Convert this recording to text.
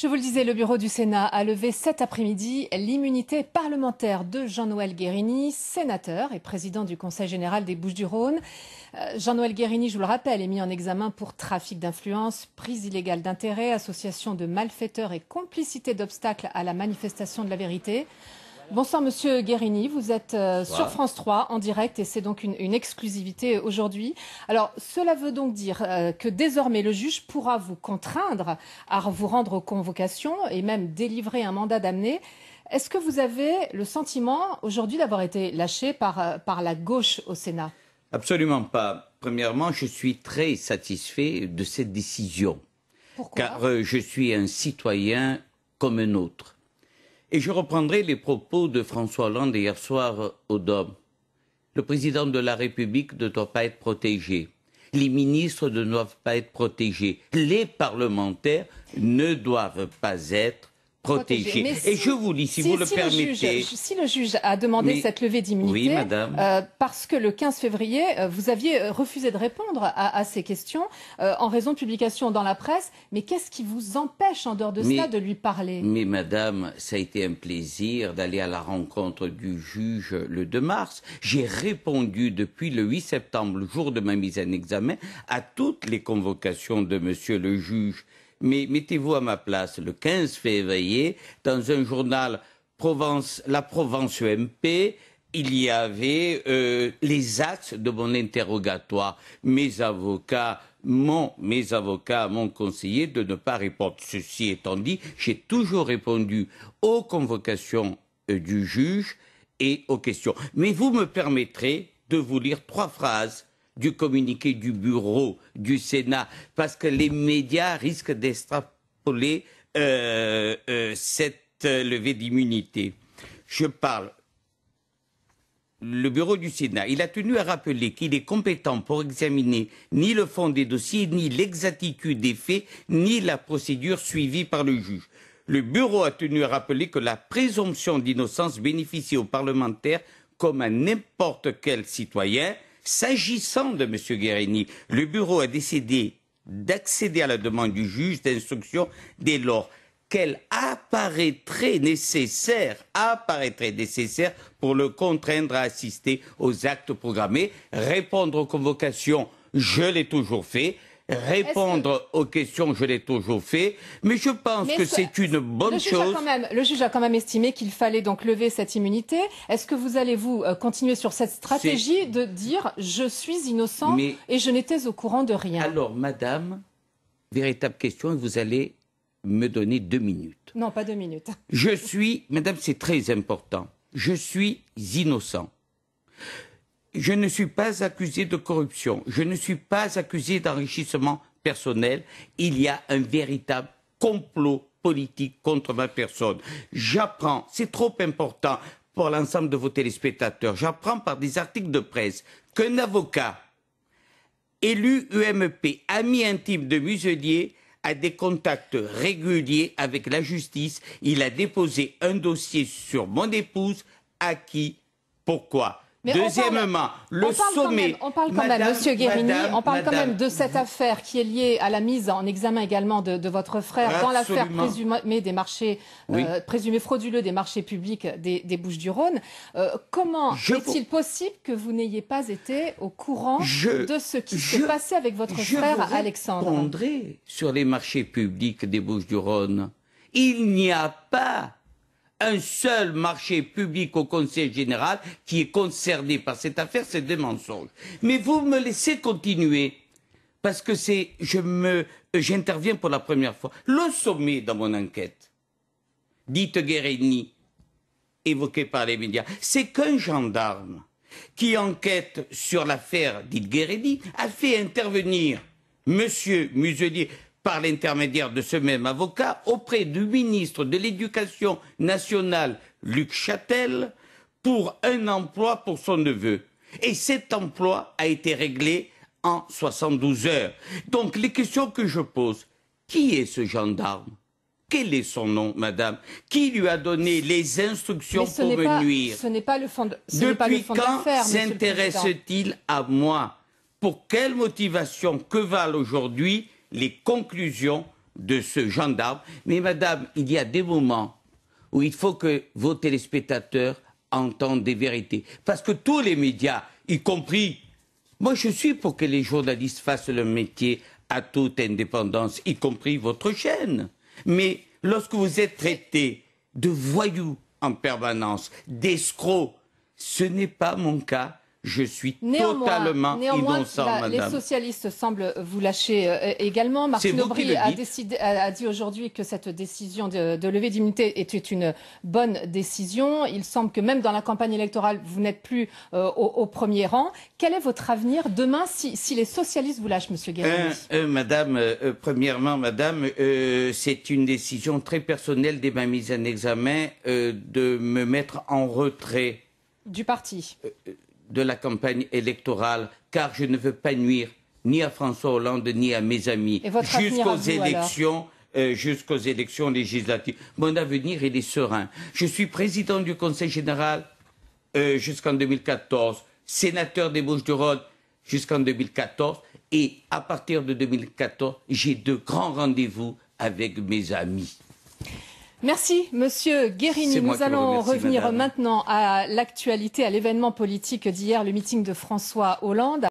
Je vous le disais, le bureau du Sénat a levé cet après-midi l'immunité parlementaire de Jean-Noël Guérini, sénateur et président du Conseil général des Bouches-du-Rhône. Euh, Jean-Noël Guérini, je vous le rappelle, est mis en examen pour trafic d'influence, prise illégale d'intérêt, association de malfaiteurs et complicité d'obstacles à la manifestation de la vérité. Bonsoir Monsieur Guérini, vous êtes euh, sur France 3 en direct et c'est donc une, exclusivité euh, aujourd'hui. Alors cela veut donc dire euh, que désormais le juge pourra vous contraindre à vous rendre aux convocations et même délivrer un mandat d'amener. Est-ce que vous avez le sentiment aujourd'hui d'avoir été lâché par, par la gauche au Sénat Absolument pas. Premièrement, je suis très satisfait de cette décision. car je suis un citoyen comme un autre et je reprendrai les propos de François Hollande hier soir euh, au DOM. Le président de la République ne doit pas être protégé. Les ministres ne doivent pas être protégés. Les parlementaires ne doivent pas être protégé. Et je vous lis, si, vous le permettez. si le juge a demandé cette levée d'immunité, euh, parce que le 15 février, euh, vous aviez euh, refusé de répondre à, ces questions en raison de publications dans la presse, mais qu'est-ce qui vous empêche en dehors de cela, de lui parler Mais madame, ça a été un plaisir d'aller à la rencontre du juge le 2 mars. J'ai répondu depuis le 8 septembre, le jour de ma mise en examen, à toutes les convocations de monsieur le juge. Mais mettez-vous à ma place le 15 février, dans un journal Provence, La Provence UMP, il y avait euh, les axes de mon interrogatoire. Mes avocats mes avocats m'ont conseillé de ne pas répondre. Ceci étant dit, j'ai toujours répondu aux convocations euh, du juge et aux questions. Mais vous me permettrez de vous lire trois phrases du communiqué du bureau du Sénat, parce que les médias risquent d'extrapoler euh, euh, cette euh, levée d'immunité. Je parle. Le bureau du Sénat, il a tenu à rappeler qu'il est compétent pour examiner ni le fond des dossiers, ni l'exactitude des faits, ni la procédure suivie par le juge. Le bureau a tenu à rappeler que la présomption d'innocence bénéficie aux parlementaires comme à n'importe quel citoyen, S'agissant de M. Guérini, le bureau a décidé d'accéder à la demande du juge d'instruction dès lors qu'elle apparaîtrait nécessaire, apparaîtrait nécessaire pour le contraindre à assister aux actes programmés, répondre aux convocations, je l'ai toujours fait, répondre aux questions, je l'ai toujours fait, mais je pense que, c'est une bonne chose. le juge a quand même estimé qu'il fallait donc lever cette immunité. Est-ce que vous allez vous euh, continuer sur cette stratégie de dire je suis innocent et je n'étais au courant de rien Alors, madame, véritable question, vous allez me donner deux minutes. Non, pas deux minutes. je suis, madame, c'est très important, je suis innocent je ne suis pas accusé de corruption, je ne suis pas accusé d'enrichissement personnel. Il y a un véritable complot politique contre ma personne. J'apprends, c'est trop important pour l'ensemble de vos téléspectateurs, j'apprends par des articles de presse qu'un avocat élu UMP, ami intime de Muselier, a des contacts réguliers avec la justice. Il a déposé un dossier sur mon épouse, à qui, pourquoi Deuxièmement, le sommet. on parle quand même, Monsieur Guérini, on parle quand même de cette affaire qui est liée à la mise en examen également de, votre frère dans l'affaire présumée des marchés, euh, frauduleux des marchés publics des, Bouches-du-Rhône. Euh, comment est-il possible que vous n'ayez pas été au courant de ce qui s'est passé avec votre frère Alexandre Je sur les marchés publics des Bouches-du-Rhône. Il n'y a pas un seul marché public au Conseil général qui est concerné par cette affaire, c'est des mensonges. Mais vous me laissez continuer parce que c'est, j'interviens pour la première fois. Le sommet dans mon enquête, dite Guérini, évoqué par les médias, c'est qu'un gendarme qui enquête sur l'affaire dite Guérini a fait intervenir Monsieur Muselier, par l'intermédiaire de ce même avocat, auprès du ministre de l'Éducation nationale, Luc Châtel, pour un emploi pour son neveu. Et cet emploi a été réglé en 72 heures. Donc les questions que je pose, qui est ce gendarme quel est son nom, madame Qui lui a donné les instructions pour me nuire Ce n'est pas le fond de Depuis quand s'intéresse-t-il à moi Pour quelle motivation Que valent aujourd'hui les conclusions de ce gendarme. Mais madame, il y a des moments où il faut que vos téléspectateurs entendent des vérités. Parce que tous les médias, y compris. Moi, je suis pour que les journalistes fassent leur métier à toute indépendance, y compris votre chaîne. Mais lorsque vous êtes traité de voyous en permanence, d'escrocs, ce n'est pas mon cas. Je suis totalement Les socialistes semblent vous lâcher euh, également. Martine Aubry a, a, dit aujourd'hui que cette décision de, de levée d'immunité était une bonne décision. Il semble que même dans la campagne électorale, vous n'êtes plus euh, au, premier rang. Quel est votre avenir demain si, les socialistes vous lâchent, Monsieur Guérini euh, Madame, premièrement, Madame, c'est une décision très personnelle dès ma mise en examen de me mettre en retrait. Du parti de la campagne électorale, car je ne veux pas nuire ni à François Hollande ni à mes amis jusqu'aux élections. Euh, jusqu'aux élections législatives. Mon avenir, il est serein. Je suis président du Conseil général euh, jusqu'en 2014, sénateur des Bouches-du-Rhône jusqu'en 2014, et à partir de 2014, j'ai de grands rendez-vous avec mes amis. Merci, Monsieur Guérini. Nous allons revenir maintenant à l'actualité, à l'événement politique d'hier, le meeting de François Hollande.